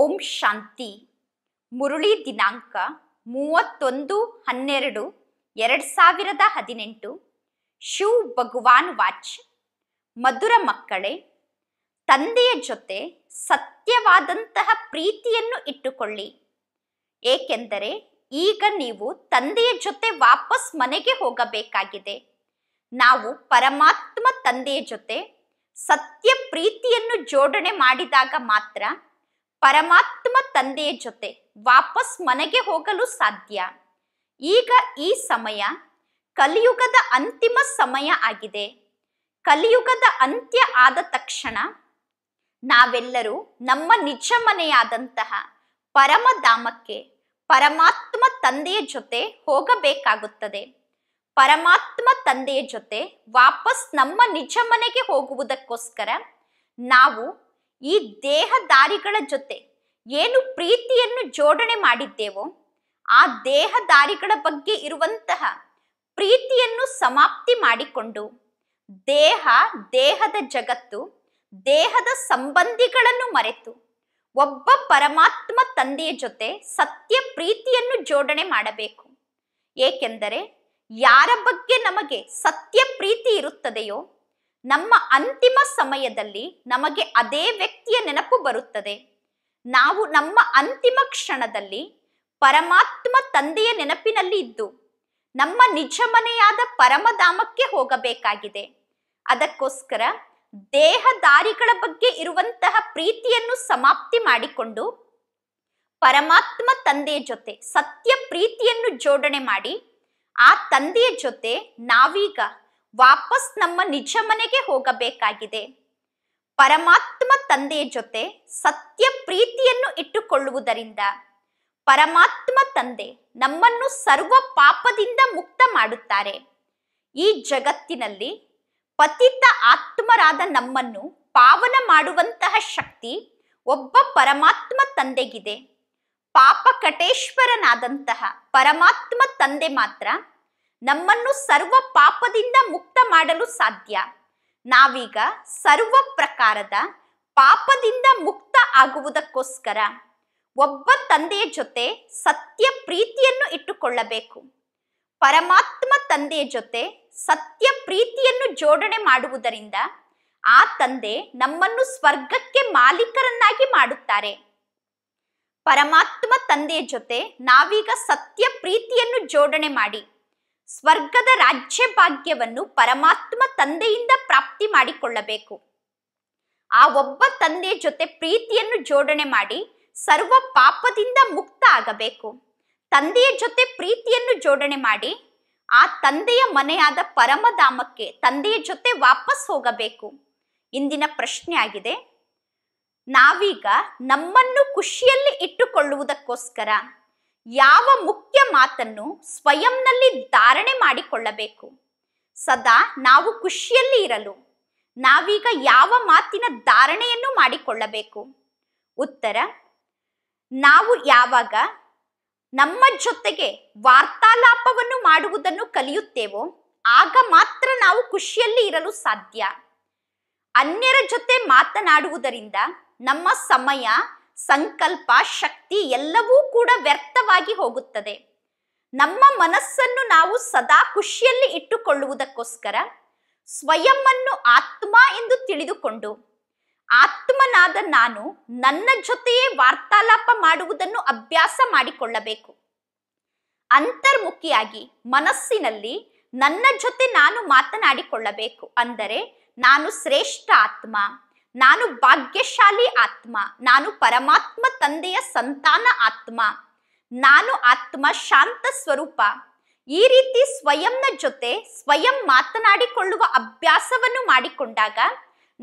ಓಂ ಶಾಂತಿ ಮುರುಳಿ ದಿನಾಂಕ ಮೂವತ್ತೊಂದು ಹನ್ನೆರಡು ಎರಡು ಸಾವಿರದ ಹದಿನೆಂಟು ಶಿವ್ ಭಗವಾನ್ ವಾಚ್ ಮಧುರ ಮಕ್ಕಳೇ ತಂದೆಯ ಜೊತೆ ಸತ್ಯವಾದಂತಹ ಪ್ರೀತಿಯನ್ನು ಇಟ್ಟುಕೊಳ್ಳಿ ಏಕೆಂದರೆ ಈಗ ನೀವು ತಂದೆಯ ಜೊತೆ ವಾಪಸ್ ಮನೆಗೆ ಹೋಗಬೇಕಾಗಿದೆ ನಾವು ಪರಮಾತ್ಮ ತಂದೆಯ ಜೊತೆ ಸತ್ಯ ಪ್ರೀತಿಯನ್ನು ಜೋಡಣೆ ಮಾಡಿದಾಗ ಮಾತ್ರ ಪರಮಾತ್ಮ ತಂದೆಯ ಜೊತೆ ವಾಪಸ್ ಮನೆಗೆ ಹೋಗಲು ಸಾಧ್ಯ ಈಗ ಈ ಸಮಯ ಕಲಿಯುಗದ ಅಂತಿಮ ಸಮಯ ಆಗಿದೆ ಕಲಿಯುಗದ ಅಂತ್ಯ ಆದ ತಕ್ಷಣ ನಾವೆಲ್ಲರೂ ನಮ್ಮ ನಿಜ ಮನೆಯಾದಂತಹ ಪರಮಧಾಮಕ್ಕೆ ಪರಮಾತ್ಮ ತಂದೆಯ ಜೊತೆ ಹೋಗಬೇಕಾಗುತ್ತದೆ ಪರಮಾತ್ಮ ತಂದೆಯ ಜೊತೆ ವಾಪಸ್ ನಮ್ಮ ನಿಜ ಮನೆಗೆ ಹೋಗುವುದಕ್ಕೋಸ್ಕರ ನಾವು ಈ ದೇಹದಾರಿಗಳ ಜೊತೆ ಏನು ಪ್ರೀತಿಯನ್ನು ಜೋಡಣೆ ಮಾಡಿದ್ದೇವೋ ಆ ದೇಹದಾರಿಗಳ ಬಗ್ಗೆ ಇರುವಂತಹ ಪ್ರೀತಿಯನ್ನು ಸಮಾಪ್ತಿ ಮಾಡಿಕೊಂಡು ದೇಹ ದೇಹದ ಜಗತ್ತು ದೇಹದ ಸಂಬಂಧಿಗಳನ್ನು ಮರೆತು ಒಬ್ಬ ಪರಮಾತ್ಮ ತಂದೆಯ ಜೊತೆ ಸತ್ಯ ಪ್ರೀತಿಯನ್ನು ಜೋಡಣೆ ಮಾಡಬೇಕು ಏಕೆಂದರೆ ಯಾರ ಬಗ್ಗೆ ನಮಗೆ ಸತ್ಯ ಪ್ರೀತಿ ಇರುತ್ತದೆಯೋ ನಮ್ಮ ಅಂತಿಮ ಸಮಯದಲ್ಲಿ ನಮಗೆ ಅದೇ ವ್ಯಕ್ತಿಯ ನೆನಪು ಬರುತ್ತದೆ ನಾವು ನಮ್ಮ ಅಂತಿಮ ಕ್ಷಣದಲ್ಲಿ ಪರಮಾತ್ಮ ತಂದೆಯ ನೆನಪಿನಲ್ಲಿ ಇದ್ದು ನಮ್ಮ ನಿಜ ಮನೆಯಾದ ಪರಮಧಾಮಕ್ಕೆ ಹೋಗಬೇಕಾಗಿದೆ ಅದಕ್ಕೋಸ್ಕರ ದೇಹದಾರಿಗಳ ಬಗ್ಗೆ ಇರುವಂತಹ ಪ್ರೀತಿಯನ್ನು ಸಮಾಪ್ತಿ ಮಾಡಿಕೊಂಡು ಪರಮಾತ್ಮ ತಂದೆಯ ಜೊತೆ ಸತ್ಯ ಪ್ರೀತಿಯನ್ನು ಜೋಡಣೆ ಮಾಡಿ ಆ ತಂದೆಯ ಜೊತೆ ನಾವೀಗ ವಾಪಸ್ ನಮ್ಮ ನಿಜ ಮನೆಗೆ ಹೋಗಬೇಕಾಗಿದೆ ಪರಮಾತ್ಮ ತಂದೆಯ ಜೊತೆ ಸತ್ಯ ಪ್ರೀತಿಯನ್ನು ಇಟ್ಟುಕೊಳ್ಳುವುದರಿಂದ ಪರಮಾತ್ಮ ತಂದೆ ನಮ್ಮನ್ನು ಸರ್ವ ಪಾಪದಿಂದ ಮುಕ್ತ ಮಾಡುತ್ತಾರೆ ಈ ಜಗತ್ತಿನಲ್ಲಿ ಪತಿತ ಆತ್ಮರಾದ ನಮ್ಮನ್ನು ಪಾವನ ಮಾಡುವಂತಹ ಶಕ್ತಿ ಒಬ್ಬ ಪರಮಾತ್ಮ ತಂದೆಗಿದೆ ಪಾಪ ಕಟೇಶ್ವರನಾದಂತಹ ಪರಮಾತ್ಮ ತಂದೆ ಮಾತ್ರ ನಮ್ಮನ್ನು ಸರ್ವ ಪಾಪದಿಂದ ಮುಕ್ತ ಮಾಡಲು ಸಾಧ್ಯ ನಾವೀಗ ಸರ್ವ ಪ್ರಕಾರದ ಪಾಪದಿಂದ ಮುಕ್ತ ಆಗುವುದಕ್ಕೋಸ್ಕರ ಒಬ್ಬ ತಂದೆಯ ಜೊತೆ ಸತ್ಯ ಪ್ರೀತಿಯನ್ನು ಇಟ್ಟುಕೊಳ್ಳಬೇಕು ಪರಮಾತ್ಮ ತಂದೆಯ ಜೊತೆ ಸತ್ಯ ಪ್ರೀತಿಯನ್ನು ಜೋಡಣೆ ಮಾಡುವುದರಿಂದ ಆ ತಂದೆ ನಮ್ಮನ್ನು ಸ್ವರ್ಗಕ್ಕೆ ಮಾಲೀಕರನ್ನಾಗಿ ಮಾಡುತ್ತಾರೆ ಪರಮಾತ್ಮ ತಂದೆಯ ಜೊತೆ ನಾವೀಗ ಸತ್ಯ ಪ್ರೀತಿಯನ್ನು ಜೋಡಣೆ ಮಾಡಿ ಸ್ವರ್ಗದ ರಾಜ್ಯ ಭಾಗ್ಯವನ್ನು ಪರಮಾತ್ಮ ತಂದೆಯಿಂದ ಪ್ರಾಪ್ತಿ ಮಾಡಿಕೊಳ್ಳಬೇಕು ಆ ಒಬ್ಬ ತಂದೆ ಜೊತೆ ಪ್ರೀತಿಯನ್ನು ಜೋಡಣೆ ಮಾಡಿ ಸರ್ವ ಪಾಪದಿಂದ ಮುಕ್ತ ಆಗಬೇಕು ತಂದೆಯ ಜೊತೆ ಪ್ರೀತಿಯನ್ನು ಜೋಡಣೆ ಮಾಡಿ ಆ ತಂದೆಯ ಮನೆಯಾದ ಪರಮಧಾಮಕ್ಕೆ ತಂದೆಯ ಜೊತೆ ವಾಪಸ್ ಹೋಗಬೇಕು ಇಂದಿನ ಪ್ರಶ್ನೆ ಆಗಿದೆ ನಾವೀಗ ನಮ್ಮನ್ನು ಖುಷಿಯಲ್ಲಿ ಇಟ್ಟುಕೊಳ್ಳುವುದಕ್ಕೋಸ್ಕರ ಯಾವ ಮುಖ್ಯ ಮಾತನ್ನು ಸ್ವಯಂನಲ್ಲಿ ಧಾರಣೆ ಮಾಡಿಕೊಳ್ಳಬೇಕು ಸದಾ ನಾವು ಖುಷಿಯಲ್ಲಿ ಇರಲು ನಾವೀಗ ಯಾವ ಮಾತಿನ ಧಾರಣೆಯನ್ನು ಮಾಡಿಕೊಳ್ಳಬೇಕು ಉತ್ತರ ನಾವು ಯಾವಾಗ ನಮ್ಮ ಜೊತೆಗೆ ವಾರ್ತಾಲಾಪವನ್ನು ಮಾಡುವುದನ್ನು ಕಲಿಯುತ್ತೇವೋ ಆಗ ಮಾತ್ರ ನಾವು ಖುಷಿಯಲ್ಲಿ ಇರಲು ಸಾಧ್ಯ ಅನ್ಯರ ಜೊತೆ ಮಾತನಾಡುವುದರಿಂದ ನಮ್ಮ ಸಮಯ ಸಂಕಲ್ಪ ಶಕ್ತಿ ಎಲ್ಲವೂ ಕೂಡ ವ್ಯರ್ಥವಾಗಿ ಹೋಗುತ್ತದೆ ನಮ್ಮ ಮನಸ್ಸನ್ನು ನಾವು ಸದಾ ಖುಷಿಯಲ್ಲಿ ಇಟ್ಟುಕೊಳ್ಳುವುದಕ್ಕೋಸ್ಕರ ಸ್ವಯಂನ್ನು ಆತ್ಮ ಎಂದು ತಿಳಿದುಕೊಂಡು ಆತ್ಮನಾದ ನಾನು ನನ್ನ ಜೊತೆಯೇ ವಾರ್ತಾಲಾಪ ಮಾಡುವುದನ್ನು ಅಭ್ಯಾಸ ಮಾಡಿಕೊಳ್ಳಬೇಕು ಅಂತರ್ಮುಖಿಯಾಗಿ ಮನಸ್ಸಿನಲ್ಲಿ ನನ್ನ ಜೊತೆ ನಾನು ಮಾತನಾಡಿಕೊಳ್ಳಬೇಕು ಅಂದರೆ ನಾನು ಶ್ರೇಷ್ಠ ಆತ್ಮ ನಾನು ಭಾಗ್ಯಶಾಲಿ ಆತ್ಮ ನಾನು ಪರಮಾತ್ಮ ತಂದೆಯ ಸಂತಾನ ಆತ್ಮ ನಾನು ಆತ್ಮ ಶಾಂತ ಸ್ವರೂಪ ಈ ರೀತಿ ಸ್ವಯಂನ ಜೊತೆ ಸ್ವಯಂ ಮಾತನಾಡಿಕೊಳ್ಳುವ ಅಭ್ಯಾಸವನ್ನು ಮಾಡಿಕೊಂಡಾಗ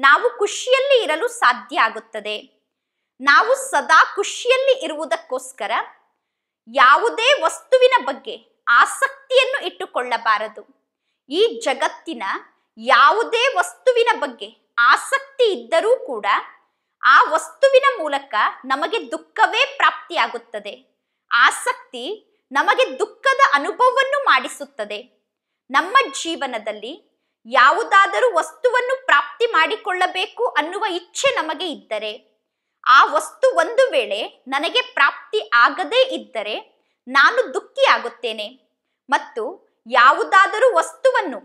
ನಾವು ಖುಷಿಯಲ್ಲಿ ಇರಲು ಸಾಧ್ಯ ಆಗುತ್ತದೆ ನಾವು ಸದಾ ಖುಷಿಯಲ್ಲಿ ಇರುವುದಕ್ಕೋಸ್ಕರ ಯಾವುದೇ ವಸ್ತುವಿನ ಬಗ್ಗೆ ಆಸಕ್ತಿಯನ್ನು ಇಟ್ಟುಕೊಳ್ಳಬಾರದು ಈ ಜಗತ್ತಿನ ಯಾವುದೇ ವಸ್ತುವಿನ ಬಗ್ಗೆ ಆಸಕ್ತಿ ಇದ್ದರೂ ಕೂಡ ಆ ವಸ್ತುವಿನ ಮೂಲಕ ನಮಗೆ ದುಃಖವೇ ಪ್ರಾಪ್ತಿಯಾಗುತ್ತದೆ ಆಸಕ್ತಿ ನಮಗೆ ದುಃಖದ ಅನುಭವವನ್ನು ಮಾಡಿಸುತ್ತದೆ ನಮ್ಮ ಜೀವನದಲ್ಲಿ ಯಾವುದಾದರೂ ವಸ್ತುವನ್ನು ಪ್ರಾಪ್ತಿ ಮಾಡಿಕೊಳ್ಳಬೇಕು ಅನ್ನುವ ಇಚ್ಛೆ ನಮಗೆ ಇದ್ದರೆ ಆ ವಸ್ತು ಒಂದು ವೇಳೆ ನನಗೆ ಪ್ರಾಪ್ತಿ ಆಗದೇ ಇದ್ದರೆ ನಾನು ದುಃಖಿಯಾಗುತ್ತೇನೆ ಮತ್ತು ಯಾವುದಾದರೂ ವಸ್ತುವನ್ನು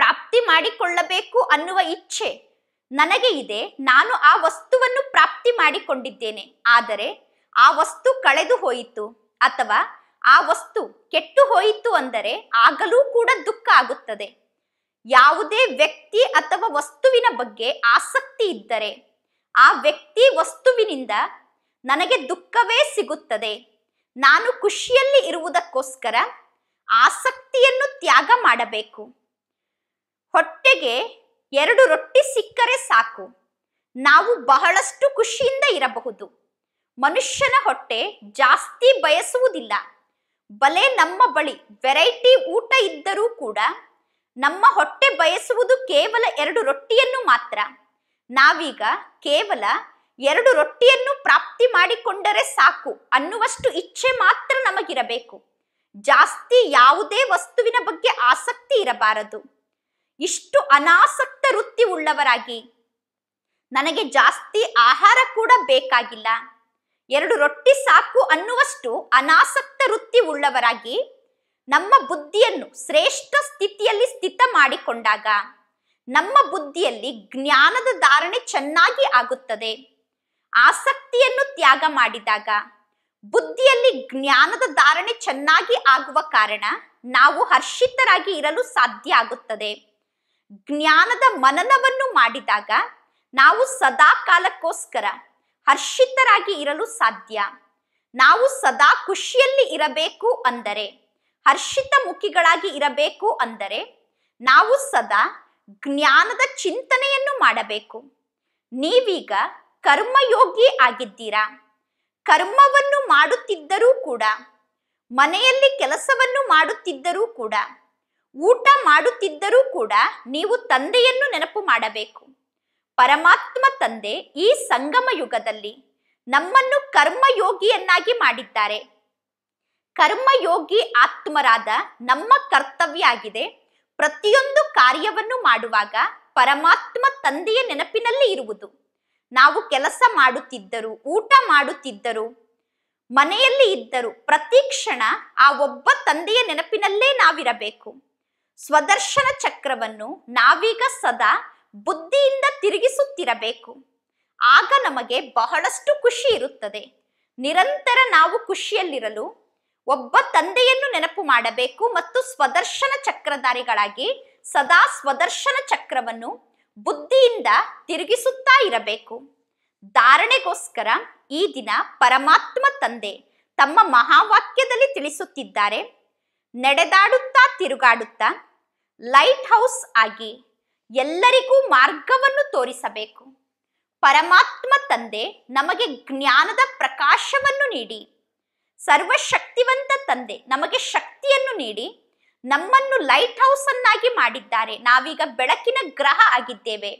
ಪ್ರಾಪ್ತಿ ಮಾಡಿಕೊಳ್ಳಬೇಕು ಅನ್ನುವ ಇಚ್ಛೆ ನನಗೆ ಇದೆ ನಾನು ಆ ವಸ್ತುವನ್ನು ಪ್ರಾಪ್ತಿ ಮಾಡಿಕೊಂಡಿದ್ದೇನೆ ಆದರೆ ಆ ವಸ್ತು ಕಳೆದು ಹೋಯಿತು ಅಥವಾ ಆ ವಸ್ತು ಕೆಟ್ಟು ಹೋಯಿತು ಅಂದರೆ ಆಗಲೂ ಕೂಡ ದುಃಖ ಆಗುತ್ತದೆ ಯಾವುದೇ ವ್ಯಕ್ತಿ ಅಥವಾ ವಸ್ತುವಿನ ಬಗ್ಗೆ ಆಸಕ್ತಿ ಇದ್ದರೆ ಆ ವ್ಯಕ್ತಿ ವಸ್ತುವಿನಿಂದ ನನಗೆ ದುಃಖವೇ ಸಿಗುತ್ತದೆ ನಾನು ಖುಷಿಯಲ್ಲಿ ಇರುವುದಕ್ಕೋಸ್ಕರ ಆಸಕ್ತಿಯನ್ನು ತ್ಯಾಗ ಮಾಡಬೇಕು ಹೊಟ್ಟೆಗೆ ಎರಡು ರೊಟ್ಟಿ ಸಿಕ್ಕರೆ ಸಾಕು ನಾವು ಬಹಳಷ್ಟು ಖುಷಿಯಿಂದ ಇರಬಹುದು ಮನುಷ್ಯನ ಹೊಟ್ಟೆ ಜಾಸ್ತಿ ಬಯಸುವುದಿಲ್ಲ ಬಲೆ ನಮ್ಮ ಬಳಿ ವೆರೈಟಿ ಊಟ ಇದ್ದರೂ ಕೂಡ ನಮ್ಮ ಹೊಟ್ಟೆ ಬಯಸುವುದು ಕೇವಲ ಎರಡು ರೊಟ್ಟಿಯನ್ನು ಮಾತ್ರ ನಾವೀಗ ಕೇವಲ ಎರಡು ರೊಟ್ಟಿಯನ್ನು ಪ್ರಾಪ್ತಿ ಮಾಡಿಕೊಂಡರೆ ಸಾಕು ಅನ್ನುವಷ್ಟು ಇಚ್ಛೆ ಮಾತ್ರ ನಮಗಿರಬೇಕು ಜಾಸ್ತಿ ಯಾವುದೇ ವಸ್ತುವಿನ ಬಗ್ಗೆ ಆಸಕ್ತಿ ಇರಬಾರದು ಇಷ್ಟು ಅನಾಸಕ್ತ ವೃತ್ತಿ ಉಳ್ಳವರಾಗಿ ನನಗೆ ಜಾಸ್ತಿ ಆಹಾರ ಕೂಡ ಬೇಕಾಗಿಲ್ಲ ಎರಡು ರೊಟ್ಟಿ ಸಾಕು ಅನ್ನುವಷ್ಟು ಅನಾಸಕ್ತ ವೃತ್ತಿ ಉಳ್ಳವರಾಗಿ ನಮ್ಮ ಬುದ್ಧಿಯನ್ನು ಶ್ರೇಷ್ಠ ಸ್ಥಿತಿಯಲ್ಲಿ ಸ್ಥಿತ ಮಾಡಿಕೊಂಡಾಗ ನಮ್ಮ ಬುದ್ಧಿಯಲ್ಲಿ ಜ್ಞಾನದ ಧಾರಣೆ ಚೆನ್ನಾಗಿ ಆಗುತ್ತದೆ ಆಸಕ್ತಿಯನ್ನು ತ್ಯಾಗ ಮಾಡಿದಾಗ ಬುದ್ಧಿಯಲ್ಲಿ ಜ್ಞಾನದ ಧಾರಣೆ ಚೆನ್ನಾಗಿ ಆಗುವ ಕಾರಣ ನಾವು ಹರ್ಷಿತರಾಗಿ ಇರಲು ಸಾಧ್ಯ ಆಗುತ್ತದೆ ಜ್ಞಾನದ ಮನನವನ್ನು ಮಾಡಿದಾಗ ನಾವು ಸದಾ ಕಾಲಕ್ಕೋಸ್ಕರ ಹರ್ಷಿತರಾಗಿ ಇರಲು ಸಾಧ್ಯ ನಾವು ಸದಾ ಖುಷಿಯಲ್ಲಿ ಇರಬೇಕು ಅಂದರೆ ಹರ್ಷಿತ ಮುಖಿಗಳಾಗಿ ಇರಬೇಕು ಅಂದರೆ ನಾವು ಸದಾ ಜ್ಞಾನದ ಚಿಂತನೆಯನ್ನು ಮಾಡಬೇಕು ನೀವೀಗ ಕರ್ಮಯೋಗಿ ಆಗಿದ್ದೀರಾ ಕರ್ಮವನ್ನು ಮಾಡುತ್ತಿದ್ದರೂ ಕೂಡ ಮನೆಯಲ್ಲಿ ಕೆಲಸವನ್ನು ಮಾಡುತ್ತಿದ್ದರೂ ಕೂಡ ಊಟ ಮಾಡುತ್ತಿದ್ದರೂ ಕೂಡ ನೀವು ತಂದೆಯನ್ನು ನೆನಪು ಮಾಡಬೇಕು ಪರಮಾತ್ಮ ತಂದೆ ಈ ಸಂಗಮ ಯುಗದಲ್ಲಿ ನಮ್ಮನ್ನು ಕರ್ಮಯೋಗಿಯನ್ನಾಗಿ ಮಾಡಿದ್ದಾರೆ ಕರ್ಮಯೋಗಿ ಆತ್ಮರಾದ ನಮ್ಮ ಕರ್ತವ್ಯ ಆಗಿದೆ ಪ್ರತಿಯೊಂದು ಕಾರ್ಯವನ್ನು ಮಾಡುವಾಗ ಪರಮಾತ್ಮ ತಂದೆಯ ನೆನಪಿನಲ್ಲಿ ಇರುವುದು ನಾವು ಕೆಲಸ ಮಾಡುತ್ತಿದ್ದರು ಊಟ ಮಾಡುತ್ತಿದ್ದರು ಮನೆಯಲ್ಲಿ ಇದ್ದರು ಪ್ರತಿ ಕ್ಷಣ ಆ ಒಬ್ಬ ತಂದೆಯ ನೆನಪಿನಲ್ಲೇ ನಾವಿರಬೇಕು ಸ್ವದರ್ಶನ ಚಕ್ರವನ್ನು ನಾವೀಗ ಸದಾ ಬುದ್ಧಿಯಿಂದ ತಿರುಗಿಸುತ್ತಿರಬೇಕು ಆಗ ನಮಗೆ ಬಹಳಷ್ಟು ಖುಷಿ ಇರುತ್ತದೆ ನಿರಂತರ ನಾವು ಖುಷಿಯಲ್ಲಿರಲು ಒಬ್ಬ ತಂದೆಯನ್ನು ನೆನಪು ಮಾಡಬೇಕು ಮತ್ತು ಸ್ವದರ್ಶನ ಚಕ್ರಧಾರಿಗಳಾಗಿ ಸದಾ ಸ್ವದರ್ಶನ ಚಕ್ರವನ್ನು ಬುದ್ಧಿಯಿಂದ ತಿರುಗಿಸುತ್ತಾ ಇರಬೇಕು ಧಾರಣೆಗೋಸ್ಕರ ಈ ದಿನ ಪರಮಾತ್ಮ ತಂದೆ ತಮ್ಮ ಮಹಾವಾಕ್ಯದಲ್ಲಿ ತಿಳಿಸುತ್ತಿದ್ದಾರೆ ನಡೆದಾಡುತ್ತಾ ತಿರುಗಾಡುತ್ತಾ ಲೈಟ್ ಹೌಸ್ ಆಗಿ ಎಲ್ಲರಿಗೂ ಮಾರ್ಗವನ್ನು ತೋರಿಸಬೇಕು ಪರಮಾತ್ಮ ತಂದೆ ನಮಗೆ ಜ್ಞಾನದ ಪ್ರಕಾಶವನ್ನು ನೀಡಿ ಸರ್ವಶಕ್ತಿವಂತ ತಂದೆ ನಮಗೆ ಶಕ್ತಿಯನ್ನು ನೀಡಿ ನಮ್ಮನ್ನು ಲೈಟ್ ಹೌಸ್ ಅನ್ನಾಗಿ ಮಾಡಿದ್ದಾರೆ ನಾವೀಗ ಬೆಳಕಿನ ಗ್ರಹ ಆಗಿದ್ದೇವೆ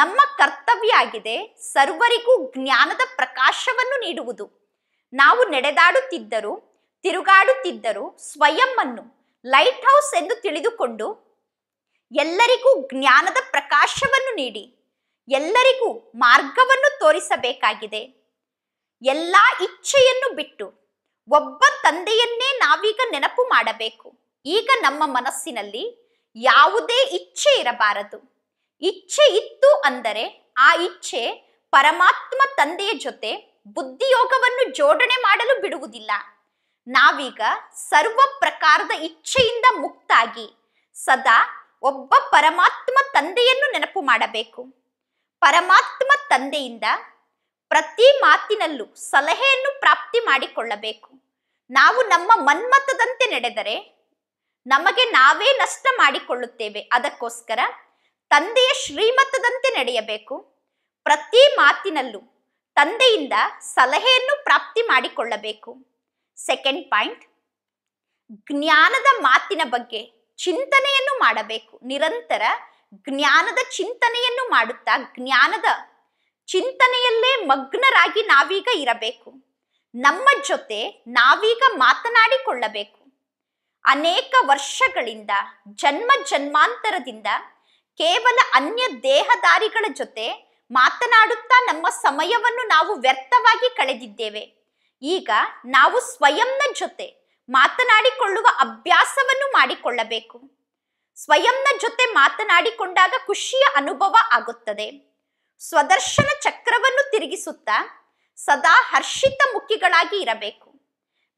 ನಮ್ಮ ಕರ್ತವ್ಯ ಆಗಿದೆ ಸರ್ವರಿಗೂ ಜ್ಞಾನದ ಪ್ರಕಾಶವನ್ನು ನೀಡುವುದು ನಾವು ನಡೆದಾಡುತ್ತಿದ್ದರು ತಿರುಗಾಡುತ್ತಿದ್ದರೂ ಸ್ವಯಂನ್ನು ಲೈಟ್ ಹೌಸ್ ಎಂದು ತಿಳಿದುಕೊಂಡು ಎಲ್ಲರಿಗೂ ಜ್ಞಾನದ ಪ್ರಕಾಶವನ್ನು ನೀಡಿ ಎಲ್ಲರಿಗೂ ಮಾರ್ಗವನ್ನು ತೋರಿಸಬೇಕಾಗಿದೆ ಎಲ್ಲ ಇಚ್ಛೆಯನ್ನು ಬಿಟ್ಟು ಒಬ್ಬ ತಂದೆಯನ್ನೇ ನಾವೀಗ ನೆನಪು ಮಾಡಬೇಕು ಈಗ ನಮ್ಮ ಮನಸ್ಸಿನಲ್ಲಿ ಯಾವುದೇ ಇಚ್ಛೆ ಇರಬಾರದು ಇಚ್ಛೆ ಇತ್ತು ಅಂದರೆ ಆ ಇಚ್ಛೆ ಪರಮಾತ್ಮ ತಂದೆಯ ಜೊತೆ ಬುದ್ಧಿಯೋಗವನ್ನು ಜೋಡಣೆ ಮಾಡಲು ಬಿಡುವುದಿಲ್ಲ ನಾವೀಗ ಸರ್ವ ಪ್ರಕಾರದ ಇಚ್ಛೆಯಿಂದ ಮುಕ್ತಾಗಿ ಸದಾ ಒಬ್ಬ ಪರಮಾತ್ಮ ತಂದೆಯನ್ನು ನೆನಪು ಮಾಡಬೇಕು ಪರಮಾತ್ಮ ತಂದೆಯಿಂದ ಪ್ರತಿ ಮಾತಿನಲ್ಲೂ ಸಲಹೆಯನ್ನು ಪ್ರಾಪ್ತಿ ಮಾಡಿಕೊಳ್ಳಬೇಕು ನಾವು ನಮ್ಮ ಮನ್ಮತದಂತೆ ನಡೆದರೆ ನಮಗೆ ನಾವೇ ನಷ್ಟ ಮಾಡಿಕೊಳ್ಳುತ್ತೇವೆ ಅದಕ್ಕೋಸ್ಕರ ತಂದೆಯ ಶ್ರೀಮತದಂತೆ ನಡೆಯಬೇಕು ಪ್ರತಿ ಮಾತಿನಲ್ಲೂ ತಂದೆಯಿಂದ ಸಲಹೆಯನ್ನು ಪ್ರಾಪ್ತಿ ಮಾಡಿಕೊಳ್ಳಬೇಕು ಸೆಕೆಂಡ್ ಪಾಯಿಂಟ್ ಜ್ಞಾನದ ಮಾತಿನ ಬಗ್ಗೆ ಚಿಂತನೆಯನ್ನು ಮಾಡಬೇಕು ನಿರಂತರ ಜ್ಞಾನದ ಚಿಂತನೆಯನ್ನು ಮಾಡುತ್ತಾ ಜ್ಞಾನದ ಚಿಂತನೆಯಲ್ಲೇ ಮಗ್ನರಾಗಿ ನಾವೀಗ ಇರಬೇಕು ನಮ್ಮ ಜೊತೆ ನಾವೀಗ ಮಾತನಾಡಿಕೊಳ್ಳಬೇಕು ಅನೇಕ ವರ್ಷಗಳಿಂದ ಜನ್ಮ ಜನ್ಮಾಂತರದಿಂದ ಕೇವಲ ಅನ್ಯ ದೇಹದಾರಿಗಳ ಜೊತೆ ಮಾತನಾಡುತ್ತಾ ನಮ್ಮ ಸಮಯವನ್ನು ನಾವು ವ್ಯರ್ಥವಾಗಿ ಕಳೆದಿದ್ದೇವೆ ಈಗ ನಾವು ಸ್ವಯಂನ ಜೊತೆ ಮಾತನಾಡಿಕೊಳ್ಳುವ ಅಭ್ಯಾಸವನ್ನು ಮಾಡಿಕೊಳ್ಳಬೇಕು ಸ್ವಯಂನ ಜೊತೆ ಮಾತನಾಡಿಕೊಂಡಾಗ ಖುಷಿಯ ಅನುಭವ ಆಗುತ್ತದೆ ಸ್ವದರ್ಶನ ಚಕ್ರವನ್ನು ತಿರುಗಿಸುತ್ತಾ ಸದಾ ಹರ್ಷಿತ ಮುಖಿಗಳಾಗಿ ಇರಬೇಕು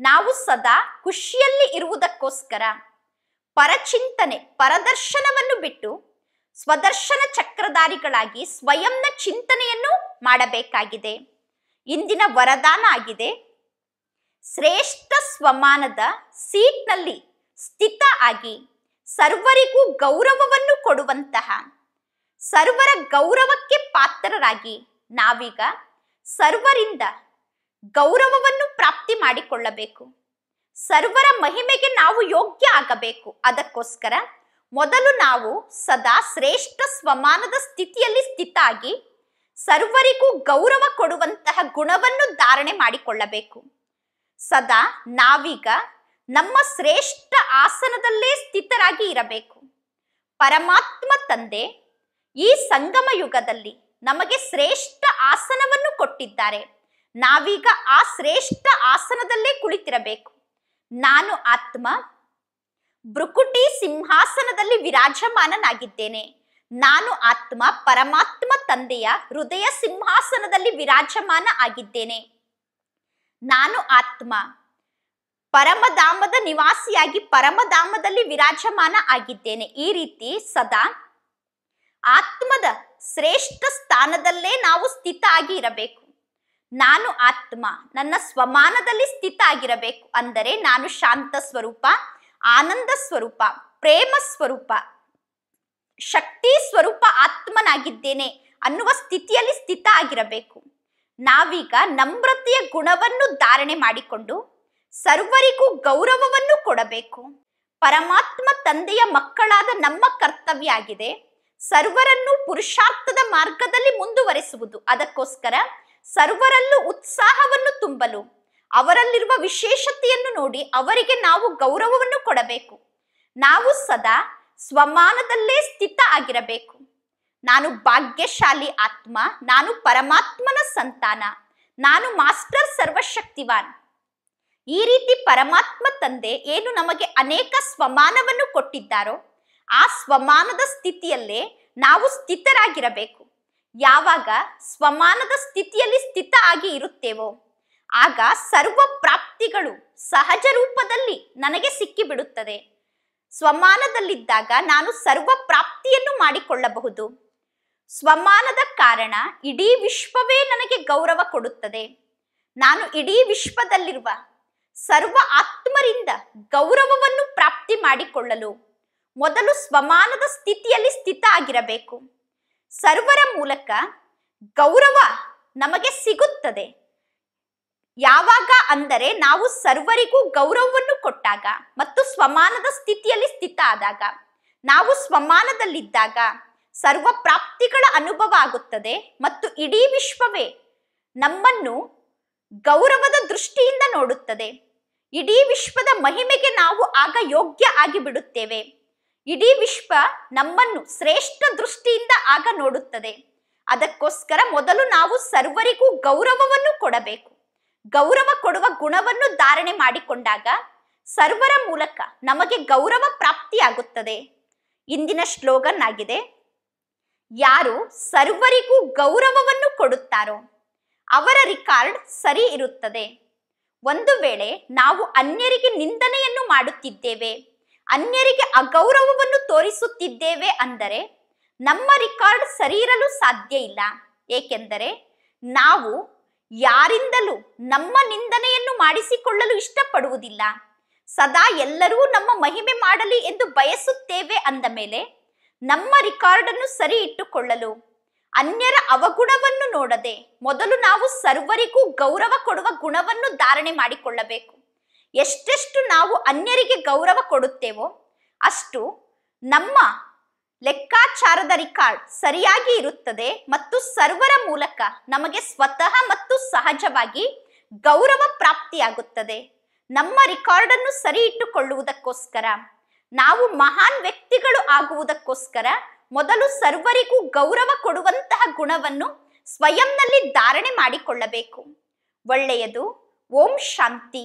ನಾವು ಸದಾ ಖುಷಿಯಲ್ಲಿ ಇರುವುದಕ್ಕೋಸ್ಕರ ಪರಚಿಂತನೆ ಪರದರ್ಶನವನ್ನು ಬಿಟ್ಟು ಸ್ವದರ್ಶನ ಚಕ್ರಧಾರಿಗಳಾಗಿ ಸ್ವಯಂನ ಚಿಂತನೆಯನ್ನು ಮಾಡಬೇಕಾಗಿದೆ ಇಂದಿನ ವರದಾನ ಆಗಿದೆ ಶ್ರೇಷ್ಠ ಸ್ವಮಾನದ ಸೀಟ್ನಲ್ಲಿ ಸ್ಥಿತ ಆಗಿ ಸರ್ವರಿಗೂ ಗೌರವವನ್ನು ಕೊಡುವಂತಹ ಸರ್ವರ ಗೌರವಕ್ಕೆ ಪಾತ್ರರಾಗಿ ನಾವೀಗ ಸರ್ವರಿಂದ ಗೌರವವನ್ನು ಪ್ರಾಪ್ತಿ ಮಾಡಿಕೊಳ್ಳಬೇಕು ಸರ್ವರ ಮಹಿಮೆಗೆ ನಾವು ಯೋಗ್ಯ ಆಗಬೇಕು ಅದಕ್ಕೋಸ್ಕರ ಮೊದಲು ನಾವು ಸದಾ ಶ್ರೇಷ್ಠ ಸ್ವಮಾನದ ಸ್ಥಿತಿಯಲ್ಲಿ ಸ್ಥಿತ ಆಗಿ ಸರ್ವರಿಗೂ ಗೌರವ ಕೊಡುವಂತಹ ಗುಣವನ್ನು ಧಾರಣೆ ಮಾಡಿಕೊಳ್ಳಬೇಕು ಸದಾ ನಾವೀಗ ನಮ್ಮ ಶ್ರೇಷ್ಠ ಆಸನದಲ್ಲೇ ಸ್ಥಿತರಾಗಿ ಇರಬೇಕು ಪರಮಾತ್ಮ ತಂದೆ ಈ ಸಂಗಮ ಯುಗದಲ್ಲಿ ನಮಗೆ ಶ್ರೇಷ್ಠ ಆಸನವನ್ನು ಕೊಟ್ಟಿದ್ದಾರೆ ನಾವೀಗ ಆ ಶ್ರೇಷ್ಠ ಆಸನದಲ್ಲೇ ಕುಳಿತಿರಬೇಕು ನಾನು ಆತ್ಮ ಬೃಕುಟಿ ಸಿಂಹಾಸನದಲ್ಲಿ ವಿರಾಜಮಾನನಾಗಿದ್ದೇನೆ ನಾನು ಆತ್ಮ ಪರಮಾತ್ಮ ತಂದೆಯ ಹೃದಯ ಸಿಂಹಾಸನದಲ್ಲಿ ವಿರಾಜಮಾನ ಆಗಿದ್ದೇನೆ ನಾನು ಆತ್ಮ ಪರಮಧಾಮದ ನಿವಾಸಿಯಾಗಿ ಪರಮಧಾಮದಲ್ಲಿ ವಿರಾಜಮಾನ ಆಗಿದ್ದೇನೆ ಈ ರೀತಿ ಸದಾ ಆತ್ಮದ ಶ್ರೇಷ್ಠ ಸ್ಥಾನದಲ್ಲೇ ನಾವು ಸ್ಥಿತ ಆಗಿ ಇರಬೇಕು ನಾನು ಆತ್ಮ ನನ್ನ ಸ್ವಮಾನದಲ್ಲಿ ಸ್ಥಿತ ಆಗಿರಬೇಕು ಅಂದರೆ ನಾನು ಶಾಂತ ಸ್ವರೂಪ ಆನಂದ ಸ್ವರೂಪ ಪ್ರೇಮ ಸ್ವರೂಪ ಶಕ್ತಿ ಸ್ವರೂಪ ಆತ್ಮನಾಗಿದ್ದೇನೆ ಅನ್ನುವ ಸ್ಥಿತಿಯಲ್ಲಿ ಸ್ಥಿತ ಆಗಿರಬೇಕು ನಾವೀಗ ನಮ್ರತೆಯ ಗುಣವನ್ನು ಧಾರಣೆ ಮಾಡಿಕೊಂಡು ಸರ್ವರಿಗೂ ಗೌರವವನ್ನು ಕೊಡಬೇಕು ಪರಮಾತ್ಮ ತಂದೆಯ ಮಕ್ಕಳಾದ ನಮ್ಮ ಕರ್ತವ್ಯ ಆಗಿದೆ ಸರ್ವರನ್ನು ಪುರುಷಾರ್ಥದ ಮಾರ್ಗದಲ್ಲಿ ಮುಂದುವರೆಸುವುದು ಅದಕ್ಕೋಸ್ಕರ ಸರ್ವರಲ್ಲೂ ಉತ್ಸಾಹವನ್ನು ತುಂಬಲು ಅವರಲ್ಲಿರುವ ವಿಶೇಷತೆಯನ್ನು ನೋಡಿ ಅವರಿಗೆ ನಾವು ಗೌರವವನ್ನು ಕೊಡಬೇಕು ನಾವು ಸದಾ ಸ್ವಮಾನದಲ್ಲೇ ಸ್ಥಿತ ಆಗಿರಬೇಕು ನಾನು ಭಾಗ್ಯಶಾಲಿ ಆತ್ಮ ನಾನು ಪರಮಾತ್ಮನ ಸಂತಾನ ನಾನು ಮಾಸ್ಟರ್ ಸರ್ವಶಕ್ತಿವಾನ್ ಈ ರೀತಿ ಪರಮಾತ್ಮ ತಂದೆ ಏನು ನಮಗೆ ಅನೇಕ ಸ್ವಮಾನವನ್ನು ಕೊಟ್ಟಿದ್ದಾರೋ ಆ ಸ್ವಮಾನದ ಸ್ಥಿತಿಯಲ್ಲೇ ನಾವು ಸ್ಥಿತರಾಗಿರಬೇಕು ಯಾವಾಗ ಸ್ವಮಾನದ ಸ್ಥಿತಿಯಲ್ಲಿ ಸ್ಥಿತ ಆಗಿ ಇರುತ್ತೇವೋ ಆಗ ಸರ್ವ ಪ್ರಾಪ್ತಿಗಳು ಸಹಜ ರೂಪದಲ್ಲಿ ನನಗೆ ಸಿಕ್ಕಿಬಿಡುತ್ತದೆ ಸ್ವಮಾನದಲ್ಲಿದ್ದಾಗ ನಾನು ಸರ್ವ ಪ್ರಾಪ್ತಿಯನ್ನು ಮಾಡಿಕೊಳ್ಳಬಹುದು ಸ್ವಮಾನದ ಕಾರಣ ಇಡೀ ವಿಶ್ವವೇ ನನಗೆ ಗೌರವ ಕೊಡುತ್ತದೆ ನಾನು ಇಡೀ ವಿಶ್ವದಲ್ಲಿರುವ ಸರ್ವ ಆತ್ಮರಿಂದ ಗೌರವವನ್ನು ಪ್ರಾಪ್ತಿ ಮಾಡಿಕೊಳ್ಳಲು ಮೊದಲು ಸ್ವಮಾನದ ಸ್ಥಿತಿಯಲ್ಲಿ ಸ್ಥಿತ ಆಗಿರಬೇಕು ಸರ್ವರ ಮೂಲಕ ಗೌರವ ನಮಗೆ ಸಿಗುತ್ತದೆ ಯಾವಾಗ ಅಂದರೆ ನಾವು ಸರ್ವರಿಗೂ ಗೌರವವನ್ನು ಕೊಟ್ಟಾಗ ಮತ್ತು ಸ್ವಮಾನದ ಸ್ಥಿತಿಯಲ್ಲಿ ಸ್ಥಿತ ಆದಾಗ ನಾವು ಸ್ವಮಾನದಲ್ಲಿದ್ದಾಗ ಸರ್ವ ಪ್ರಾಪ್ತಿಗಳ ಅನುಭವ ಆಗುತ್ತದೆ ಮತ್ತು ಇಡೀ ವಿಶ್ವವೇ ನಮ್ಮನ್ನು ಗೌರವದ ದೃಷ್ಟಿಯಿಂದ ನೋಡುತ್ತದೆ ಇಡೀ ವಿಶ್ವದ ಮಹಿಮೆಗೆ ನಾವು ಆಗ ಯೋಗ್ಯ ಆಗಿ ಬಿಡುತ್ತೇವೆ ಇಡೀ ವಿಶ್ವ ನಮ್ಮನ್ನು ಶ್ರೇಷ್ಠ ದೃಷ್ಟಿಯಿಂದ ಆಗ ನೋಡುತ್ತದೆ ಅದಕ್ಕೋಸ್ಕರ ಮೊದಲು ನಾವು ಸರ್ವರಿಗೂ ಗೌರವವನ್ನು ಕೊಡಬೇಕು ಗೌರವ ಕೊಡುವ ಗುಣವನ್ನು ಧಾರಣೆ ಮಾಡಿಕೊಂಡಾಗ ಸರ್ವರ ಮೂಲಕ ನಮಗೆ ಗೌರವ ಪ್ರಾಪ್ತಿಯಾಗುತ್ತದೆ ಇಂದಿನ ಸ್ಲೋಗನ್ ಆಗಿದೆ ಯಾರು ಸರ್ವರಿಗೂ ಗೌರವವನ್ನು ಕೊಡುತ್ತಾರೋ ಅವರ ರಿಕಾರ್ಡ್ ಸರಿ ಇರುತ್ತದೆ ಒಂದು ವೇಳೆ ನಾವು ಅನ್ಯರಿಗೆ ನಿಂದನೆಯನ್ನು ಮಾಡುತ್ತಿದ್ದೇವೆ ಅನ್ಯರಿಗೆ ಅಗೌರವವನ್ನು ತೋರಿಸುತ್ತಿದ್ದೇವೆ ಅಂದರೆ ನಮ್ಮ ರಿಕಾರ್ಡ್ ಸರಿ ಇರಲು ಸಾಧ್ಯ ಇಲ್ಲ ಏಕೆಂದರೆ ನಾವು ಯಾರಿಂದಲೂ ನಮ್ಮ ನಿಂದನೆಯನ್ನು ಮಾಡಿಸಿಕೊಳ್ಳಲು ಇಷ್ಟಪಡುವುದಿಲ್ಲ ಸದಾ ಎಲ್ಲರೂ ನಮ್ಮ ಮಹಿಮೆ ಮಾಡಲಿ ಎಂದು ಬಯಸುತ್ತೇವೆ ಅಂದ ಮೇಲೆ ನಮ್ಮ ರಿಕಾರ್ಡನ್ನು ಸರಿ ಇಟ್ಟುಕೊಳ್ಳಲು ಅನ್ಯರ ಅವಗುಣವನ್ನು ನೋಡದೆ ಮೊದಲು ನಾವು ಸರ್ವರಿಗೂ ಗೌರವ ಕೊಡುವ ಗುಣವನ್ನು ಧಾರಣೆ ಮಾಡಿಕೊಳ್ಳಬೇಕು ಎಷ್ಟೆಷ್ಟು ನಾವು ಅನ್ಯರಿಗೆ ಗೌರವ ಕೊಡುತ್ತೇವೋ ಅಷ್ಟು ನಮ್ಮ ಲೆಕ್ಕಾಚಾರದ ರಿಕಾರ್ಡ್ ಸರಿಯಾಗಿ ಇರುತ್ತದೆ ಮತ್ತು ಸರ್ವರ ಮೂಲಕ ನಮಗೆ ಸ್ವತಃ ಮತ್ತು ಸಹಜವಾಗಿ ಗೌರವ ಪ್ರಾಪ್ತಿಯಾಗುತ್ತದೆ ನಮ್ಮ ರಿಕಾರ್ಡನ್ನು ಸರಿ ಇಟ್ಟುಕೊಳ್ಳುವುದಕ್ಕೋಸ್ಕರ ನಾವು ಮಹಾನ್ ವ್ಯಕ್ತಿಗಳು ಆಗುವುದಕ್ಕೋಸ್ಕರ ಮೊದಲು ಸರ್ವರಿಗೂ ಗೌರವ ಕೊಡುವಂತಹ ಗುಣವನ್ನು ಸ್ವಯಂನಲ್ಲಿ ಧಾರಣೆ ಮಾಡಿಕೊಳ್ಳಬೇಕು ಒಳ್ಳೆಯದು ಓಂ ಶಾಂತಿ